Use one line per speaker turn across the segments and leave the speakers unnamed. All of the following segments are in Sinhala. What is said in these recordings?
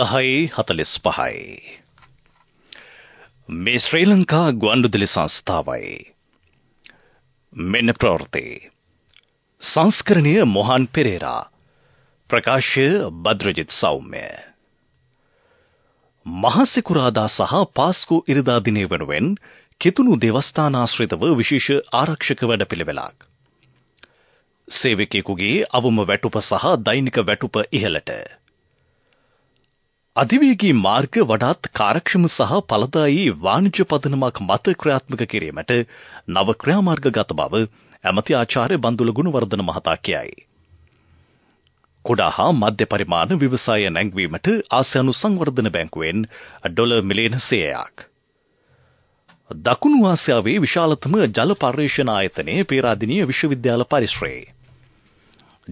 දහයි හතලෙස් පහයි. මේ ශ්‍රී ලංකා ගුවන්ඩුදලි සංස්ථාවයි. මෙන්න ප්‍රවෘතේ. සංස්කරණය මොහන් පෙරේරා. ප්‍රකාශය බද්‍රජිත් සෞම්‍ය. මහසිකුරාදා සහ පාස්කු ඉරිදා දිනේ වෙනුවෙන් කිතුුණු දෙවස්ථානාශ්‍රිතව විශේෂ ආරක්ෂක වැඩපිළිවෙලක්. සේවකයෙකුගේ අවම වැටුප සහ දෛනික වැටුප ඉහළට. අධිවේගී මාර්ග වඩාත් කාරක්ෂම සහ පලදායි වාණිජ්‍ය පදනමක් මත ක්‍රියාත්මක කිරීමට නව ක්‍රියාමාර්ග ගත බව ඇමති ආචාර්ය බන්දුල ගුණවර්ධන මහතා කියයි. කුඩා හා මධ්‍ය පරිමාණ ව්‍යවසාය නැංවීමට ආසියානු සංවර්ධන බැංකුවෙන් ඩොල මිලියන සේයක්. දකුණු ආසියාවේ විශාලතම ජල පර්යේෂණ ආයතනයේ පේරාධිනීය විශ්වවිද්‍යාල පරිශ්‍රයේ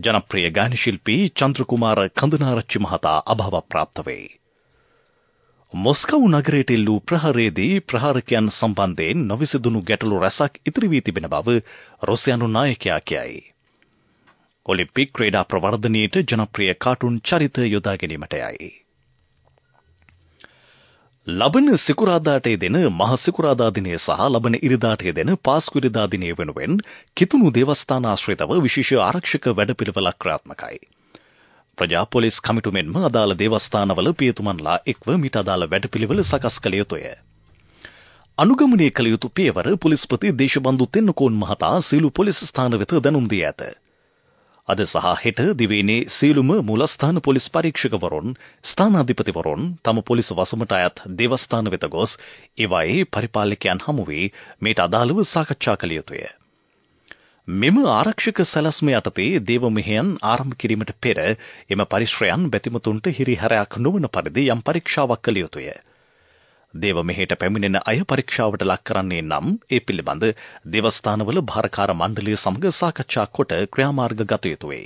ජනප්‍රිය ගානශිල්පී චන්ද්‍රකුමාර කඳනාරච්චි මහතා අභාවප්‍රාප්ත වේ. මොස්කව් නගරයට එල්ලූ ප්‍රහාරයේදී ප්‍රහාරකයන් සම්බන්ධයෙන් නොවිසඳුණු ගැටලු රැසක් ඉතිරි වී තිබෙන බව රුසියානු නායකයා කියයි. ඔලිම්පික් ක්‍රීඩා ප්‍රවර්ධනයේට ජනප්‍රිය කාටුන් චරිත යොදා ගැනීමට යයි. ලබන සිකුරාදාටය දෙන මහ සිකුරාදා දිනය සහ ලබන ඉරිදාටය දෙන පාස්කුරිදා දිනය වෙනුවෙන් කිතුුණු දේවස්ථාන ආශ්‍රිතව විශේෂ ආරක්ෂක වැඩපිළිවෙලක් ක්‍රාත්මකයි. ප්‍රජාපොලිස් කමිටු මෙන්ම අදාළ දේවස්ථානවල පියතුමන්ලා එක්ව මිට අදාළ වැඩපිළිවෙල සකස් කළ යුතුය. අනුගමනය කළ යුතු පියවර පොලිස්පති දේශබන්ධු තෙන්නකෝන් මහතා සිලු පොලිස් ස්ථාන වෙත දැනුම් දී ඇත. අද සහ හෙට දිවයිනේ සියලුම මූලස්ථාන පොලිස් පරීක්ෂකවරුන් ස්ථානාධිපතිවරුන් තම පොලිස් වසමට අයත් දේවස්ථාන වෙත ගොස් ඒවායේ පරිපාලකයන් හමු වී මේට අදාළව සාකච්ඡා කළ යුතුය. මෙම ආරක්ෂක සැලැස්ම යටතේ දේව මෙහෙයන් ආරම්භ කිරීමට පෙර එම පරිශ්‍රයන් බැතිමතුන්ට හිරිහැරයක් නොවන පරිදි යම් පරීක්ෂාවක් කළ යුතුය. දේව මෙහෙට පැමිණෙන අය පරීක්ෂාවට ලක් කරන්නේ නම් ඒ පිළිබඳ දෙවස්ථානවල භාරකාර මණ්ඩලය සමග සාකච්ඡා කොට ක්‍රියාමාර්ග ගත යුතුය.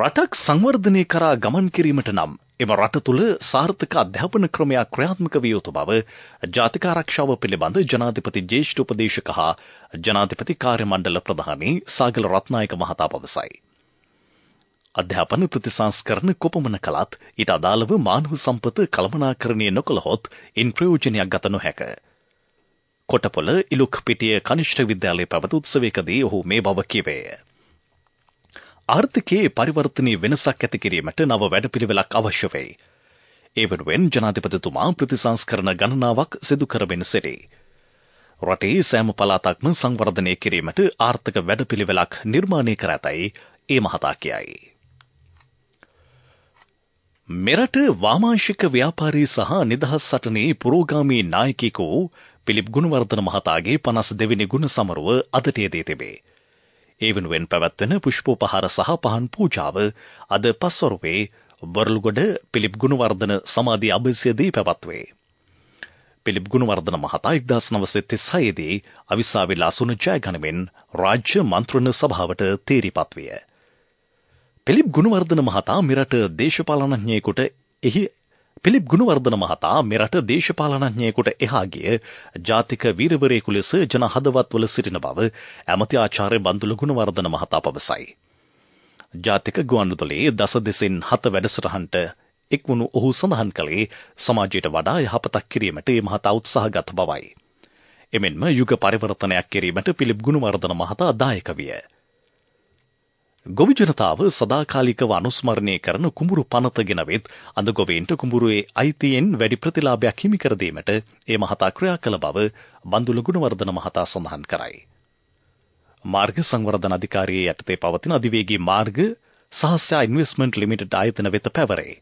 රටක් සංවර්ධනය කරා ගමන් කිරීමට නම් එම රට තුළ සාර්ථක අධ්‍යාපන ක්‍රමයක් ක්‍රියාත්මක විය යුතු බව ජාතික ආරක්ෂාව පිළිබඳ ජනාධිපති ජ්‍යෙෂ්ඨ උපදේශක හා ජනාධිපති කාර්ය මණ්ඩල ප්‍රධානී සාගල රත්නායක මහතා පවසයි. අධ්‍යාපන ප්‍රතිසංස්කරණ කොපමණ කළත් ඊට අදාළව මානව සම්පත කළමනාකරණය නොකළහොත් ඉන් ප්‍රයෝජනයක් ගත නොහැක. කොටපොළ ඉලුක් පිටිය කනිෂ්ඨ විද්‍යාලයේ පැවත උත්සවයකදී ඔහු මේ බව කිවේය. ආර්ථිකයේ පරිවර්තනයේ වෙනසක් ඇති කිරීමට නව වැඩපිළිවෙලක් අවශ්‍ය වෙයි. ඒ වෙනුවෙන් ජනාධිපතිතුමා ප්‍රතිසංස්කරණ ගණනාවක් සිදු කරමින් සිටී. රටේ සෑම පළාතක්ම සංවර්ධනය කිරීමට ආර්ථික වැඩපිළිවෙලක් නිර්මාණය කර ඇතැයි ඒ මහතා කියයි. මෙරට වාමාංශික ව්‍යාපාරී සහ නිදහස් සටනේ පුරෝගාමී නායකයෙකු පිලිප් ගුණවර්ධන මහතාගේ 52වෙනි ගුණ සමරුව අදට යෙදී තිබේ. ඒ වෙනුවෙන් පැවැත්වෙන පුෂ්පෝපහාර සහ පහන් පූජාව අද පස්වරුවේ වර්ලුගොඩ පිලිප් ගුණවර්ධන සමාධිය අභිසයේදී පැවැත්වේ. පිලිප් ගුණවර්ධන මහතා 1936 දී අවිස්සාවිලා සුණු ජයගනිමින් රාජ්‍ය මන්ත්‍රණ සභාවට තේරිපත් විය. පිලිප් ගුණවර්ධන මහතා මෙරට දේශපාලනඥයෙකුට එහි පිලිප් ගුණවර්ධන මහතා මෙරට දේශපාලනඥයෙකුට එහාගේ ජාතික වීරවරයෙකු ලෙස ජන හදවත්වල සිටින බව ඇමති ආචාර්ය බන්දුල ගුණවර්ධන මහතා පවසයි. ජාතික ගුවන්විදුලේ දස දෙසින් හත වැඩසටහනට එක්වුණු ඔහු සඳහන් කළේ සමාජයට වඩා යහපතක් කිරීමට මේ මහතා උත්සාහගත් බවයි. එමෙන්ම යුග පරිවර්තනයක් කිරීමට පිලිප් ගුණවර්ධන මහතා දායක විය. ගොවි ජනතාව සදාකාලිකව අනුස්මරණය කරන කුඹුරු පනත ගෙන වෙත් අද ගොවීන්ට කුඹුරුවේ අයිතියෙන් වැඩි ප්‍රතිලාභයක් හිමි කර දීමට ඒ මහතා ක්‍රියා කළ බව බන්දුල ගුණවර්ධන මහතා සඳහන් කරයි. මාර්ග සංවර්ධන අධිකාරියේ යටතේ පවතින අධිවේගී මාර්ග සහස්‍ය ඉන්වෙස්ට්මන්ට් ලිමිටඩ් ආයතන වෙත පැවරේ.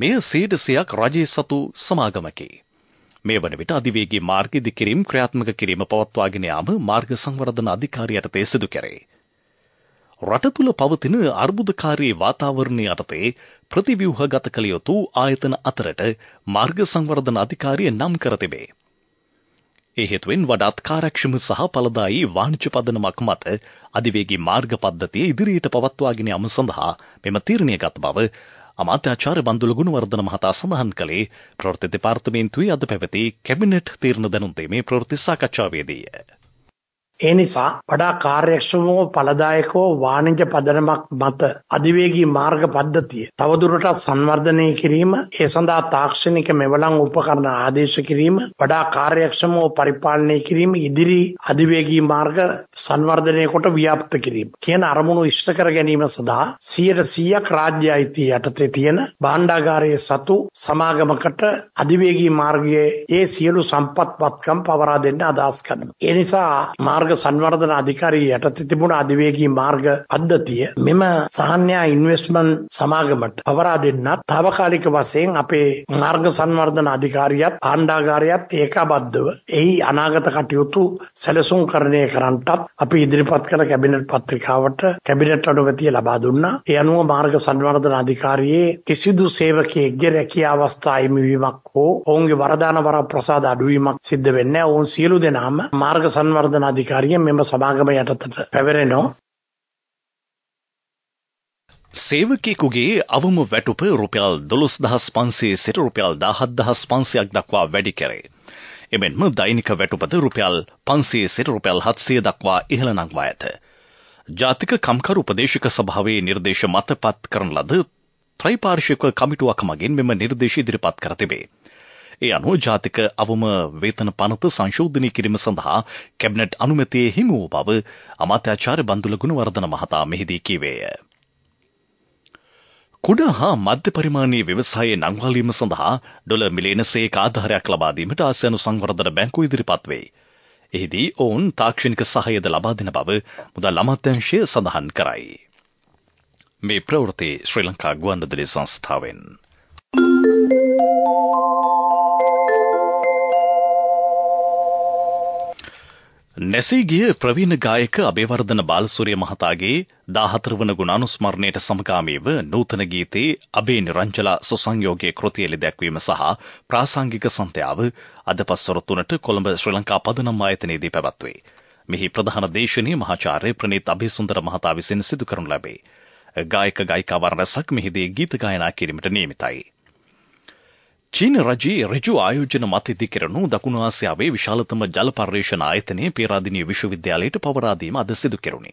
මෙය සීඩ සියක් රජයේ සතු සමාගමකි. මේ වන විට අධිවේගී මාර්ග ඉදිකිරීම් ක්‍රියාත්මක කිරීම පවත්වාගෙන යාම මාර්ග සංවර්ධන අධිකාරියට තේ සිදු කරේ. රට තුළ පවතින අර්බුදකාරී වාතාවරණය අතතේ ප්‍රතිව්‍යූහගත කළ යුතු ආයතන අතරට මාර්ග සංවර්ධන අධිකාරිය නම් කර තිබේ. එහෙතුවෙන් වඩාත් කාරක්ෂම සහ පලදායි වාණිජ පදනමක් මත අධිවේගී මාර්ග පද්ධතිය ඉදිරියට පවත්වාගෙන යාම සඳහා මෙම තීරණයගත් බව අමාත්‍යාචාර්ය බන්දුල ගුණවර්ධන මහතා සඳහන් කළේ ප්‍රවෘත්ති දෙපාර්තමේන්තුවේ අද පැවති කැබිනට් තීරණ දැනුම් දීමේ ප්‍රවෘත්ති සාකච්ඡාවේදී.
ඒ නිසා වඩා කාර්යක්ෂමව ඵලදායකව වාණිජ පදනමක් මත අධිවේගී මාර්ග පද්ධතිය තවදුරටත් සංවර්ධනය කිරීම ඒ සඳහා තාක්ෂණික මෙවලම් උපකරණ ආදේශ කිරීම වඩා කාර්යක්ෂමව පරිපාලනය කිරීම ඉදිරි අධිවේගී මාර්ග සංවර්ධනය කොට ව්‍යාප්ත කිරීම කියන අරමුණු ඉෂ්ට කර ගැනීම සඳහා 100%ක් රාජ්‍ය අයිතිය යටතේ තියෙන භාණ්ඩාගාරයේ සතු සමාගමකට අධිවේගී මාර්ගයේ ඒ සියලු සම්පත් වත්කම් පවරා දෙන්න අදහස් කරනවා ඒ නිසා මාර්ග මාර්ග සංවර්ධන අධිකාරිය යටතේ තිබුණ අධිවේගී මාර්ග පද්ධතිය මෙම සහන්‍යා ඉන්වෙස්ට්මන්ට් සමාගමට පවරා දෙන්නත් తాවකාලික වශයෙන් අපේ මාර්ග සංවර්ධන අධිකාරියත් ආණ්ඩාකාරයත් ඒකාබද්ධව එහි අනාගත කටයුතු සැලසුම් කරණය කරන්නටත් අපි ඉදිරිපත් කළ කැබිනට් පත්‍රිකාවට කැබිනට් අනුමැතිය ලබා දුන්නා. ඒ අනුව මාර්ග සංවර්ධන අධිකාරියේ කිසිදු සේවකයෙක්ගේ රැකියා අවස්ථා හිමිවීමක් හෝ ඔවුන්ගේ වරදාන වර ප්‍රසාද අඩුවීමක් සිද්ධ වෙන්නේ නැහැ. ඔවුන් සියලු දෙනාම මාර්ග සංවර්ධන අධිකාරිය අධිකාරියෙන් මෙම සමාගම යටතට පැවරෙනවා
සේවකෙකුගේ අවම වැටුප රුපියල් දොළොස් දහස් පන්සේ සිට රුපියල් දහත් දහස් පන්සයක් දක්වා වැඩි කරේ. එමෙන්ම දෛනික වැටුපද රුපියල් පන්සේ සිට රුපියල් හත්සේ දක්වා ඉහළ නංවා ඇත. ජාතික කම්කරු ප්‍රදේශික සභාවේ නිර්දේශ මත පත් කරන ලද ත්‍රයිපාර්ශික කමිටුවක් මගින් මෙම නිර්දේශ ඉදිරිපත් කර තිබේ. ඒ අනුව ජාතික අවම වේතන පනත සංශෝධනය කිරීම සඳහා කැබිනට් අනුමැතිය හිමි වූ බව අමාත්‍යාචාර්ය බන්දුල ගුණවර්ධන මහතා මෙහිදී කීවේය. කුඩා හා මධ්‍ය පරිමාණයේ ව්‍යවසායේ නංවාලීම සඳහා ඩොලර් මිලියනසේක ආධාරයක් ලබා දීමට ආසියානු සංවර්ධන බැංකුව ඉදිරිපත් වේ. එහිදී ඔවුන් තාක්ෂණික සහයද ලබා දෙන බව මුදල් අමාත්‍යාංශය සඳහන් කරයි. මේ ප්‍රවෘත්ති ශ්‍රී ලංකා ගුවන්විදුලි සංස්ථාවෙන්
Thank you.
නැසී ගිය ප්‍රවීණ ගායක අබේවර්ධන බාලසූරිය මහතාගේ 14 වන ගුණානුස්මරණයට සමගාමීව නූතන ගීතේ අබේ නිරංජලා සුසංයෝගයේ කෘතියලි දැක්වීම සහ ප්‍රාසංගික සන්ධ්‍යාව අද පස්වර 3ට කොළඹ ශ්‍රී ලංකා පදනම් ආයතනයේදී පැවැත්වේ. මෙහි ප්‍රධාන දේශනීය මහාචාර්ය ප්‍රනීත් අබේසුන්දර මහතා විසින් සිදු කරනු ලැබේ. ගායක ගායිකාවන් රැසක් මෙහිදී ගීත ගායනා කිරීමට නියමිතයි. චීන රජයේ රජු ආයෝජන මත ඉදිකරනු දකුණු ආසියාවේ විශාලතම ජල පර්යේෂණ ආයතනයේ පේරාදෙණිය විශ්වවිද්‍යාලයට පවරා දීම අද සිදු කෙරුණි.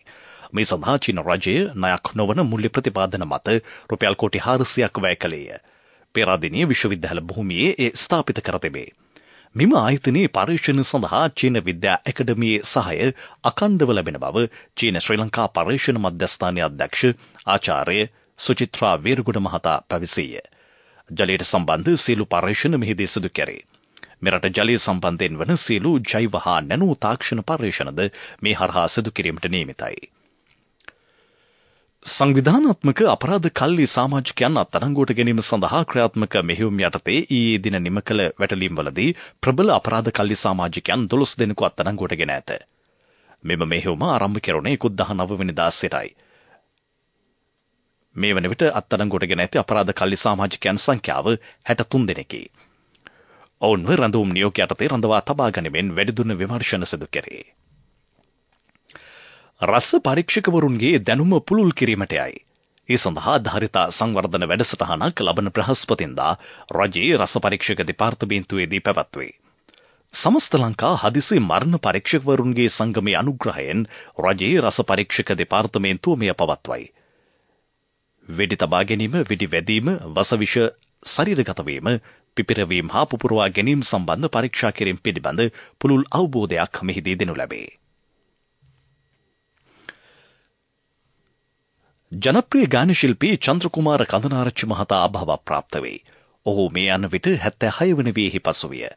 මේ සඳහා චීන රජය ණයක් නොවන මුල්‍ය ප්‍රතිපාදන මත රුපියල් කෝටි 400ක් වැය කළේය. පේරාදෙණිය විශ්වවිද්‍යාල භූමියේ ඒ ස්ථාපිත කර තිබේ. මෙම ආයතනයේ පර්යේෂණ සඳහා චීන විද්‍යා ඇකඩමියේ සහාය අඛණ්ඩව ලැබෙන බව චීන ශ්‍රී ලංකා පර්යේෂණ මධ්‍යස්ථානයේ අධ්‍යක්ෂ ආචාර්ය සුචිත්‍රා වේරගුණ මහතා පැවසීය. ජලයට සම්බන්ධ සියලු පර්යේෂණ මෙහිදී සිදු කෙරේ. මෙරට ජලය සම්බන්ධයෙන් වන සියලු ජෛව හා නැනූ තාක්ෂණ පර්යේෂණද මේ හරහා සිදු කිරීමට නියමිතයි. සංවිධානාත්මක අපරාධ කල්ලි සමාජිකයන් අත්අඩංගුවට ගැනීම සඳහා ක්‍රියාත්මක මෙහෙයුම් යටතේ ඊයේ දින නිම කළ වැටලීම්වලදී ප්‍රබල අපරාධ කල්ලි සමාජිකයන් 12 දෙනෙකු අත්අඩංගුවට ගෙන ඇත. මෙම මෙහෙයුම ආරම්භ කෙරුණේ 19 වෙනිදා සිටයි. මේ වන විට අත්අඩංගුවටගෙන ඇති අපරාධ කල්ලි සමාජිකයන් සංඛ්‍යාව 63 දෙනෙකි. ඔවුන්ව රඳවුම් නියෝග යටතේ රඳවා තබා ගැනීමෙන් වැඩිදුර විමර්ශන සිදු කෙරේ. රස්ස පරීක්ෂකවරුන්ගේ දැනුම පුළුල් කිරීමට යයි. ඒ සඳහා ධාරිතා සංවර්ධන වැඩසටහනක් ලබන ප්‍රහස්පතින්දා රජයේ රස පරීක්ෂක දෙපාර්තමේන්තුවේදී පැවැත්වේ. සමස්ත ලංකා හදිසි මරණ පරීක්ෂකවරුන්ගේ සංගමේ අනුග්‍රහයෙන් රජයේ රස පරීක්ෂක දෙපාර්තමේන්තුව මෙය පවත්වයි. වෙඩි තබා ගැනීම, වෙඩි වැදීම, වසවිෂ ශරීරගත වීම, පිපිරවීම හා පුපුරවා ගැනීම සම්බන්ධ පරීක්ෂා කිරීම පිළිබඳ පුළුල් අවබෝධයක් මෙහිදී දෙනු ලැබේ. ජනප්‍රිය ගාන ශිල්පී චන්ද්‍රකුමාර කඳනාරච්චි මහතා අභාව ප්‍රාප්ත වේ. ඔහු මේ යන විට 76 වන වියෙහි පසුවිය.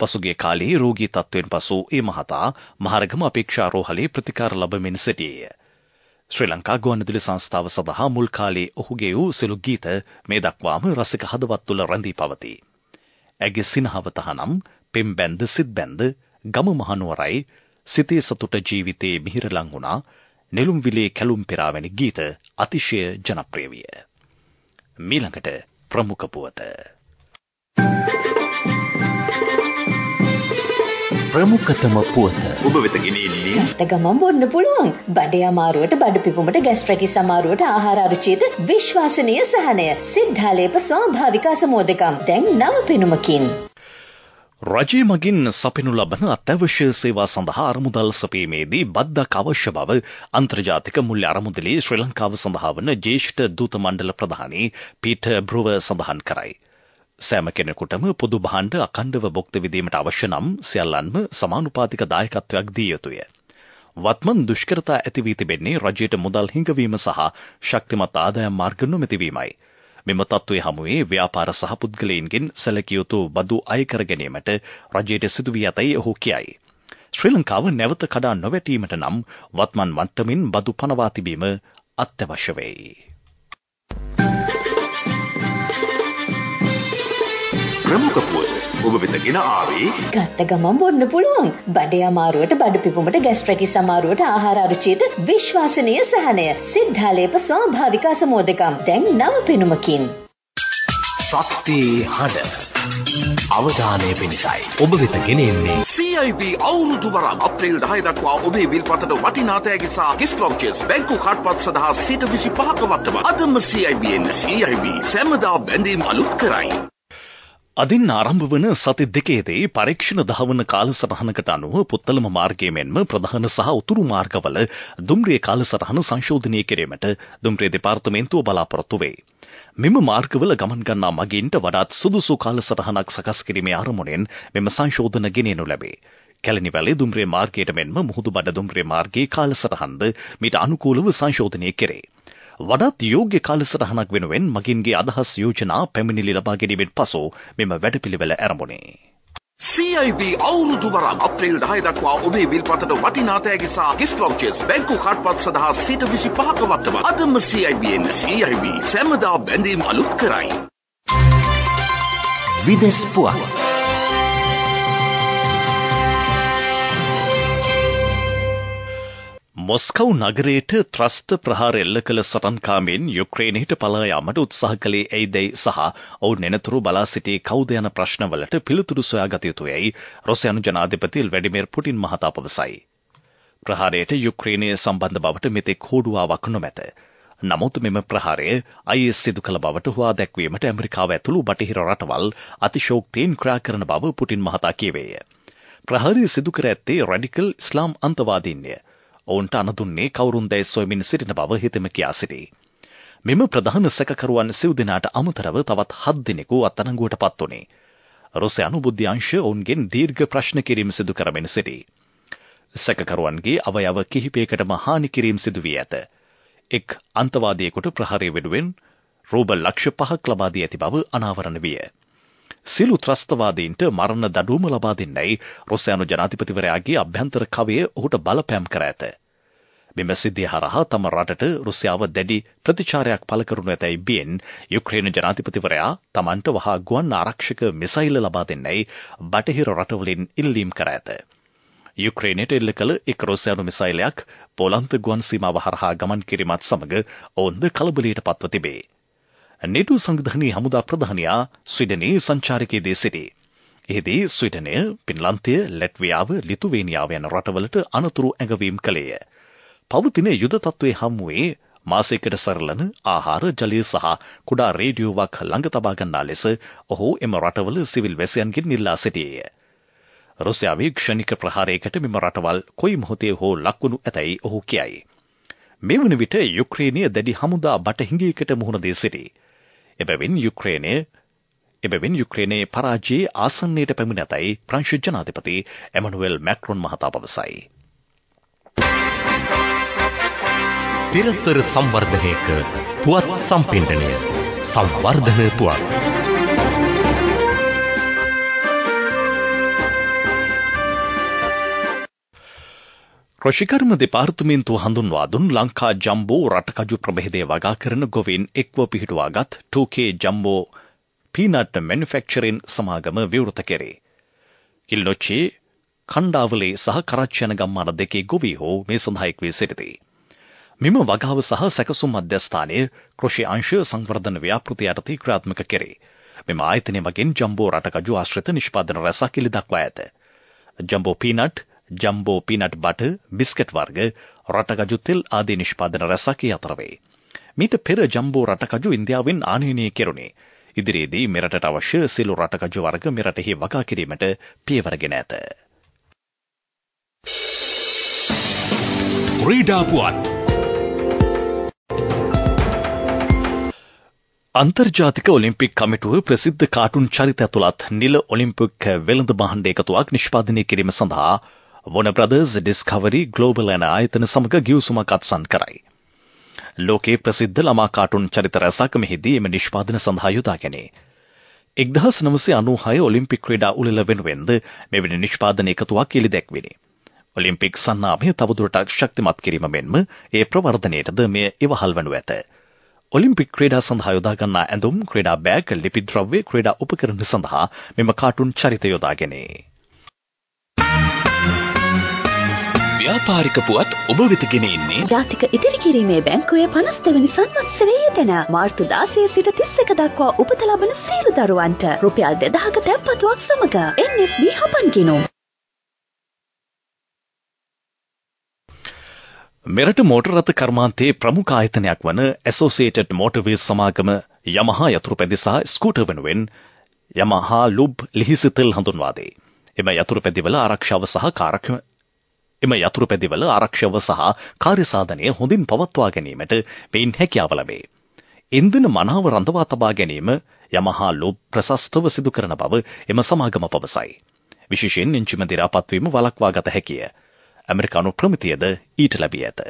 පසුගිය කාලයේ රෝගී තත්ත්වයෙන් පසු ඒ මහතා මහරගම අපේක්ෂා රෝහලේ ප්‍රතිකාර ලබමින් සිටියේය. ශ්‍රී ලංකා ගුවන්විදුලි සංස්ථාව සඳහා මුල් කාලේ ඔහුගේ වූ සිළු ගීත මේ දක්වාම රසික හදවත් තුළ රැඳී පවතී. ඇගේ සිනහව තහනම් පෙම් බැන්ද සිත් බැන්ද ගම මහනුවරයි සිතේ සතුට ජීවිතයේ මිහිර ලංගුණා නෙළුම්විලේ කැලුම් පෙරාවැනි ගීත අතිශය ජනප්‍රිය විය. මීළඟට ප්‍රමුඛ පුවත. Thank you. ප්‍රමුඛතම පුවත. ඔබ වෙත ගෙනෙන්නේ
නැත්තගමම් බොන්න පුළුවන්. බඩේ අමාරුවට බඩ පිපුමට ගැස්ට්‍රැටිස් අමාරුවට ආහාර අරුචියට විශ්වාසනීය සහනය. සිද්ධාලේප ස්වාභාවික අසමෝදකම්. දැන් නව පෙනුමකින්.
රජය මගින් සපෙනු ලබන අත්‍යවශ්‍ය සේවා සඳහා අරමුදල් සපීමේදී බද්ධක් අවශ්‍ය බව අන්තර්ජාතික මුල්‍ය අරමුදලේ ශ්‍රී ලංකාව සඳහා වන ජේෂ්ඨ දූත මණ්ඩල ප්‍රධානී පීටර් බ්‍රුවර් සඳහන් කරයි. සෑම කෙනෙකුටම පොදු භාණ්ඩ අකණ්ඩව භුක්ත විදීමට අවශ්‍ය නම් සියල්ලන්ම සමානුපාතික දායකත්වයක් දිය යුතුය. වත්මන් දුෂ්කරතා ඇති වී තිබෙන්නේ රජයට මුදල් හිඟවීම සහ ශක්තිමත් ආදායම් මාර්ග නොමැතිවීමයි. මෙම තත්ත්වයේ හමුවේ ව්‍යාපාර සහ පුද්ගලයන්ගෙන් සැලකිය යුතු බදු අය කර ගැනීමට රජයට සිදු වී ඇතයි ඔහු කියයි. ශ්‍රී ලංකාව නැවත කඩා නොවැටීමට නම් වත්මන් මට්ටමින් බදු පනවා තිබීම අත්‍යවශ්‍ය වෙයි.
ප්‍රමුඛ පුවත ඔබ වෙතගෙන ආවේ ගත්ත ගමන් බොන්න පුළුවන් බඩේ අමාරුවට බඩ පිපුමට ગેස්ට්‍රැටිස් අමාරුවට ආහාර අරුචියට විශ්වාසනීය සහනය සිද්ධාලේප ස්වාභාවික අසමෝදකම් දැන් නව පෙනුමකින්
ශක්තියේ හඬ අවධානය පිණිසයි ඔබ වෙත ගෙනෙන්නේ
CIP අවුරුදු වරක් අප්‍රේල් 10 දක්වා ඔබේ විල්පතට වටිනා තෑගි සහ gift vouchers බැංකු කාඩ්පත් සඳහා සිට 25ක වත්තම අදම CIP එන්න CIP සෑමදා බැඳීම් අලුත් කරයි
අදින් ආරම්භ වන සති දෙකේදී පරීක්ෂණ දහවන කාලසටහනකට අනුව පුත්තලම මාර්ගයේ මෙන්ම ප්‍රධාන සහ උතුරු මාර්ගවල දුම්රිය කාලසටහන සංශෝධනය කිරීමට දුම්රිය දෙපාර්තමේන්තුව බලාපොරොත්තු වේ. මෙම මාර්ගවල ගමන් ගන්නා මගින්ට වඩාත් සුදුසු කාලසටහනක් සකස් කිරීමේ අරමුණෙන් මෙම සංශෝධන ගෙනෙනු ලැබේ. කැලණි වැලේ දුම්රිය මාර්ගයට මෙන්ම මුහුදු බඩ දුම්රිය මාර්ගයේ කාලසටහන්ද මීට අනුකූලව සංශෝධනය කෙරේ. වඩාත් යෝග්‍ය කාලසටහනක් වෙනුවෙන් මගින්ගේ අදහස් යෝජනා පැමිණිලි ලබා ගැනීමෙන් පසු මෙම වැඩපිළිවෙල ඇරඹුණේ.
CIB අවුරුදු වරක් අප්‍රේල් 10 දක්වා ඔබේ විල් පතට වටිනා තෑගි සහ gift vouchers බැංකු කාඩ්පත් සඳහා සිට 25ක වත්තම අදම CIB එන්න CIB සෑමදා බැඳීම් අලුත් කරයි. විදෙස්
පුවත් මොස්කව් නගරයට ත්‍රස්ත ප්‍රහාර එල්ල කළ සටන්කාමෙන් යුක්‍රේනයට පලායාමට උත්සාහ කළේ ඇයිදැයි සහ ඔවු නැනතුරු බලා සිටේ කෞද යන ප්‍රශ්නවලට පිළිතුරු සොයා ගතයුතු යැයි රොසයනු ජනාධිපති වැඩිමේර් පුටින් මහතා පවසයි. ප්‍රහාරයට යුක්‍රේනය සම්බන්ධ බවට මෙතෙක් හෝඩුවාවක් නොමැත. නමුත් මෙම ප්‍රහාරය අයිස් සිදු කළ බවට හවා දැක්වීමට ඇමරිකාව ඇතුළු බටහිර රටවල් අතිශෝක්තයෙන් ක්‍රා කරන බව පුටින් මහතා කියවේය. ප්‍රහාරය සිදුකර ඇත්තේ රැඩිකල් ස්ලාම් අන්තවාදීන්ය. ඔවුන්ට අනදුන්නේ කවුරුන්දැයි සොයමින් සිටින බව හිතම කියා සිටි. මෙම ප්‍රධාන සැකකරුවන් සිව් දෙනාට අමතරව තවත් හත් දෙනෙකු අත්අඩංගුවට පත් වුණේ. රුසියානු බුද්ධ්‍යංශ ඔවුන්ගෙන් දීර්ඝ ප්‍රශ්න කිරීම සිදු කරමින් සිටි. සැකකරුවන්ගේ අවයව කිහිපයකටම හානි කිරීම සිදු වී ඇත. එක් අන්තවාදියෙකුට ප්‍රහාරය වෙනුවෙන් රූබල් ලක්ෂ 5ක් ලබා දී ඇති බව අනාවරණ විය. සිළු ත්‍රස්තවාදීන්ට මරණ දඩුවම ලබා දෙන්නයි රුසියානු ජනාධිපතිවරයාගේ අභ්‍යන්තර කවය ඔහුට බලපෑම් කර ඇත. මෙම සිද්ධිය හරහා තම රටට රුසියාව දැඩි ප්‍රතිචාරයක් පළ කරනු ඇතැයි බියෙන් යුක්‍රේන ජනාධිපතිවරයා තමන්ට වහා ගුවන් ආරක්ෂක මිසයිල ලබා දෙන්නයි බටහිර රටවලින් ඉල්ලීම් කර ඇත. යුක්‍රේනයට එල්ල කළ එක් රුසියානු මිසයිලයක් පොලන්ත ගුවන් සීමාව හරහා ගමන් කිරීමත් සමග ඔවුන්ද කලබලයට පත්ව තිබේ. නෙටු සංවිධානයේ හමුදා ප්‍රධානයා ස්විඩනයේ සංචාරකයේදී සිටි. එෙහිදී ස්විඩනය පින්ලන්තය ලැට්වියාව ලිතුවේනියාව යන රටවලට අනතුරු ඇඟවීම් කළේය. පවතින යුද තත්ත්වයේ හමුවේ මාසයකට සරලන ආහාර ජලය සහ කුඩා රේඩියෝවක් ළඟ තබා ගන්නා ලෙස ඔහු එම රටවල සිවිල් වැසියන්ගෙන් ඉල්ලා සිටියේය. රුසියාවේ ක්ෂණික ප්‍රහාරයකට මෙම රටවල් කොයි මොහොතේ හෝ ලක්වුණු ඇතැයි ඔහු කියයි. මේ වන විට යුක්‍රේනය දැඩි හමුදා බටහිඟයකට මුහුණ දේ සිටි. එබැවින් යුක්‍රේනය එබැවින් යුක්‍රේනයේ පරාජයේ ආසන්නයට පැමිණ ඇතැයි ප්‍රංශ ජනාධිපති ඇමනුවෙල් මැක්රොන් මහතා පවසයි. පෙරසර සංවර්ධනයක පුවත් සම්පෙන්ඩනය සංවර්ධන පුවත්. කෘෂිකර්ම දෙපාර්තමේන්තුව හඳුන්වා දුන් ලංකා ජම්බෝ රටකජු ප්‍රභේදය වගා කරන ගොවින් එක්ව පිහිටුවාගත් 2K ජම්බෝ පීනට් මැනුෆැක්චරින් සමාගම විවෘත කෙරේ. කිල්නොච්චේ කණ්ඩාවලේ සහ කරච්චයන ගම්මාන දෙකේ ගොවී හෝ මේ සඳහයෙක් වී සිටිති. මෙම වගාව සහ සැකසුම් අධ්‍යස්ථානය කෘෂි අංශය සංවර්ධන ව්‍යාපෘති යටතී ක්‍රාත්මක කෙරේ. මෙම ආයතනය මගින් ජම්බෝ රටකජු ආශ්‍රිත නිෂ්පාදන රැසක් ඉලි දක්වා ඇත. ජම්බෝ පීනට් ජම්බෝ පිනට් බට බිස්කට් වර්ග රටකජු තෙල් ආදී නිෂ්පාදන රැසකේ අතර වේ. මීට පෙර ජම්බෝ රටකජු ඉන්දියාවෙන් ආනයනය කෙරුණේ. ඉදිරියේදී මෙරටට අවශ්‍ය සියලු රටකජු වර්ග මෙරටෙහි වගා කිරීමට පියවරගෙන ඇත. ක්‍රීඩා පුවත් අන්තර්ජාතික ඔලිම්පික් කමිටුව ප්‍රසිද්ධ කාටුන් චරිත ඇතුළත් නිල ඔලිම්පික් වෙළඳ භාණ්ඩ එකතුවක් නිෂ්පාදනය කිරීම සඳහා වොන ප්‍රදර්ස් ඩිස්කවරි ග්ලෝබල් යන ආයතන සමඟ ගියවසුමක් අත්සන් කරයි. ලෝකේ ප්‍රසිද්ධ ළමා කාටුන් චරිත රැසක් මෙහිදී එම නිෂ්පාදන සඳහා යොදා ගැනේ. එක්දහස් නමසේ අනුහය ඔලිම්පික් ක්‍රඩා උලල වෙනුවෙන්ද මෙවැනි නිෂ්පාදන එකතුවක් කෙලි දැක්විනි. ඔලිම්පික් සන්නාමය තවදුරටක් ශක්තිමත් කිරීම මෙන්ම ඒ ප්‍රවර්ධනයටද මෙය ඉවහල් වනු ඇත. ඔලිම්පික් ක්‍රඩා සඳහා යොදාගන්නා ඇඳුම් ක්‍රඩා බෑක ලිපිද්‍රව්වේ ක්‍රඩා උපකරණ සඳහා මෙම කාටුන් චරිත යොදාගෙනේ. ව්‍යාපාරික පුවත් ඔබ වෙත ගෙනෙන්නේ
ජාතික ඉතිරි කිරීමේ බැංකුවේ 52 වෙනි සංවත්සරයේ යෙදෙන මාර්තු 16 සිට 31 දක්වා උපත ලබන සියලු දරුවන්ට රුපියල් 2000ක තැන්පතුවක් සමග NSB හපන් ගිනු.
මෙරට මෝටර රථ කර්මාන්තයේ ප්‍රමුඛ ආයතනයක් වන Associated Motorways සමාගම යමහා යතුරු පැදි සහ ස්කූටර් වෙනුවෙන් යමහා ලුබ් ලිහිසිතෙල් හඳුන්වා දෙයි. එම යතුරු පැදිවල ආරක්ෂාව සහ කාර්යක්ෂම එම යතුරු පැදිවල ආරක්ෂව සහ කාර්යසාධනය හොඳින් පවත්වා ගැනීමට මෙයින් හැකියාව ලැබේ. ඉන්ධන මනාව රඳවා තබා ගැනීම යමහා ලෝ ප්‍රශස්තව සිදු කරන බව එම සමාගම පවසයි. විශේෂයෙන් එංචිම දිරාපත්වීම වළක්වා ගත හැකිය. ඇමරිකානු ප්‍රමිතියද ඊට ලැබී ඇත.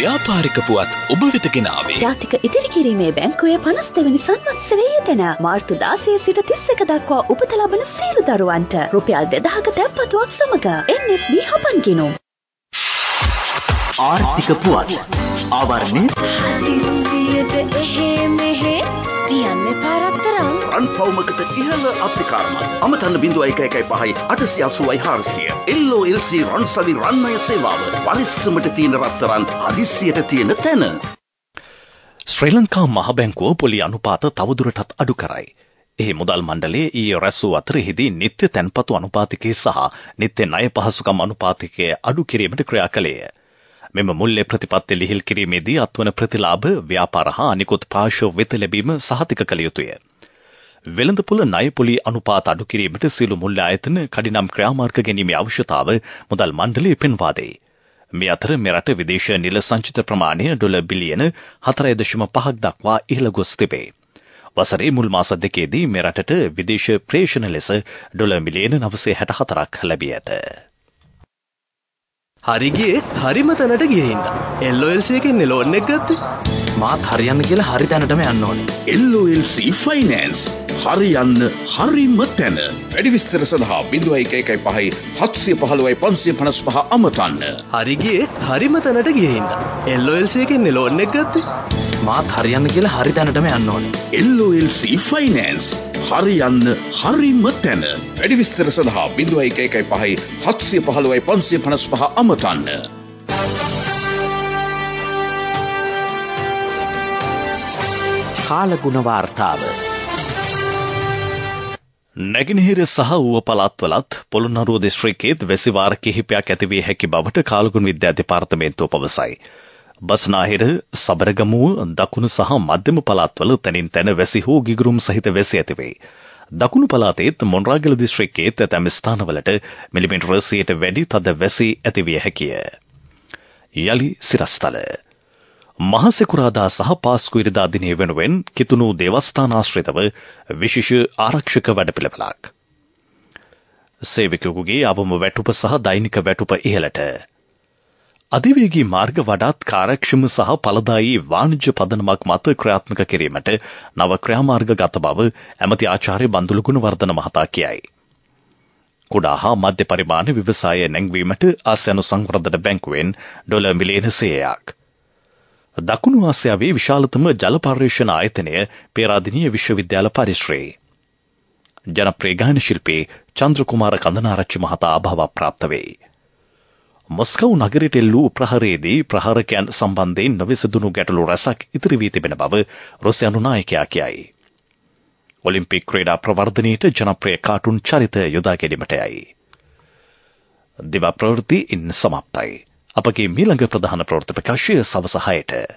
ව්‍යාපාරික පුවත් ඔබ වෙත ගෙනාවේ
ජාතික ඉදිරි කිරීමේ බැංකුවේ 52 වෙනි සංවත්සරයේ යෙදෙන මාර්තු 16 සිට 31 දක්වා උපත ලබන සියලු දරුවන්ට රුපියල් 2000ක තැන්පතුවක් සමග NSB හපන් ගිනු. ආර්ථික පුවත් ආවරණය හදිසියට එහෙ මෙහෙ තියන්න පාරත්තරම්. රන් පවුමකට ඉහළ අප්‍රිකාරම. අමතන්න බිඳුව එක එකයි පහයි අටසි අසුවයි හාරසිය. එල්ලෝ එල්සී රන්සවි රන්නය සේවාව. පරිස්සමට තියෙන රත්තරන් හදිස්සියට තියෙන තැන.
ශ්‍රී ලංකා මහ බැංකුව පොලි අනුපාත තවදුරටත් අඩු කරයි. එහි මුදල් මණ්ඩලයේ ඊ රැසූ අතරෙහිදී නිත්‍ය තැන්පතු අනුපාතිකයේ සහ නිත්‍ය ණය පහසුකම් අනුපාතිකයේ අඩු කිරීමට ක්‍රියා කළේය. මෙම මුල්ලේ ප්‍රතිපත්ති ලිහිල් කිරීමේදී අත්වන ප්‍රතිලාභ ව්‍යාපාර හා අනිකුත් පාර්ශ්ව වෙත ලැබීම සහතික කළ යුතුය. වෙළඳපොළ ණය පොලි අනුපාත අඩු කිරීමට සියලු මුල්ල ආයතන කඩිනම් ක්‍රියාමාර්ග ගැනීමේ අවශ්‍යතාව මුදල් මණ්ඩලය පෙන්වා දෙයි. මේ අතර මෙරට විදේශ නිල සංචිත ප්‍රමාණය ඩොලර් බිලියන 4.5ක් දක්වා ඉහළ ගොස් තිබේ. වසරේ මුල් මාස දෙකේදී මෙරටට විදේශ ප්‍රේෂණ ලෙස ඩොලර් මිලියන 964ක් ලැබී ඇත. හරිගියේ හරිම තැනට ගියහින්ද. එල්ලෝල්ස එකෙන් ලෝන් එක ගත්තේ මාත් හරියන්න කියලා හරි තැනටම යන්න ඕනේ. එල්ලෝල්C
ෆයිනන්ස් හරියන්න හරිම තැන. වැඩි විස්තර සඳහා 0115 715 555 අමතන්න. හරිගියේ හරිම තැනට ගියහින්ද. එල්ලෝල්ස එකෙන් ලෝන් එක ගත්තේ මාත් හරියන්න කියලා හරි තැනටම යන්න ඕනේ. එල්ලෝල්C ෆයිනන්ස් හරියන්න හරිම තැන වැඩි විස්තර සඳහා 0115 715 555 අමතන්න.
කාලගුණ වාර්තාව නැගිනහිර සහ වුව පළත්වලත් පොළොන්නරුව දිස්ත්‍රික්කයේත් වැසිවාර කිහිපයක් ඇතිවිය හැකි බවට කාලගුණ විද්‍යා දෙපාර්තමේන්තුව පවසයි. බස්නාහිර සබරගමුව දකුණු සහ මධ්‍යම පළාත්වල තැනින් තැන වැසි හෝ ගිගුරුම් සහිත වැසි ඇතිවේ. දකුණු පළාතේත් මොන්රාගල දිස්ත්‍රික්කයේත් ඇතැම් ස්ථානවලට මිලිමිටර සියයට වැඩි තද වැසි ඇතිවිය හැකිය. යළි සිරස්තල මහසෙකුරාදා සහ පාස්කු ඉරිදා දිනය වෙනුවෙන් කිතුණු දේවස්ථාන ආශ්‍රිතව විශේෂ ආරක්ෂක වැඩපිළිවෙලක්. සේවකයෙකුගේ අවම වැටුප සහ දෛනික වැටුප ඉහළට අධිවේගී මාර්ග වඩාත් කාර්යක්ෂම සහ පලදායි වාණිජ්‍ය පදනමක් මත ක්‍රියාත්මක කිරීමට නව ක්‍රියාමාර්ග ගත බව ඇමති ආචාර්ය බන්දුල ගුණවර්ධන මහතා කියයි. කුඩා හා මධ්‍ය පරිමාණ ව්‍යවසාය නැංවීමට ආසියානු සංවර්ධන බැංකුවෙන් ඩොලර් මිලියන 100ක්. දකුණු ආසියාවේ විශාලතම ජල පර්යේෂණ ආයතනය පේරාදෙණිය විශ්වවිද්‍යාල පරිශ්‍රයේ ජනප්‍රිය ගායන ශිල්පී චන්ද්‍රකුමාර කන්දනාරච්චි මහතා අභාව ප්‍රාප්ත වෙයි. මොස්කව් නගරයට එල්ලූ ප්‍රහාරයේදී ප්‍රහාරකයන් සම්බන්ධයෙන් නොවිසඳුණු ගැටලු රැසක් ඉතිරි වී තිබෙන බව රුසියානු නායකයා කියයි. ඔලිම්පික් ක්‍රීඩා ප්‍රවර්ධනයට ජනප්‍රිය කාටුන් චරිත යොදා ගැනීමට යයි. දිවා ප්‍රවෘත්ති ඉන් සමප්තයි. අපගේ මීළඟ ප්‍රධාන ප්‍රවෘත්ති ප්‍රකාශය සවස 6ට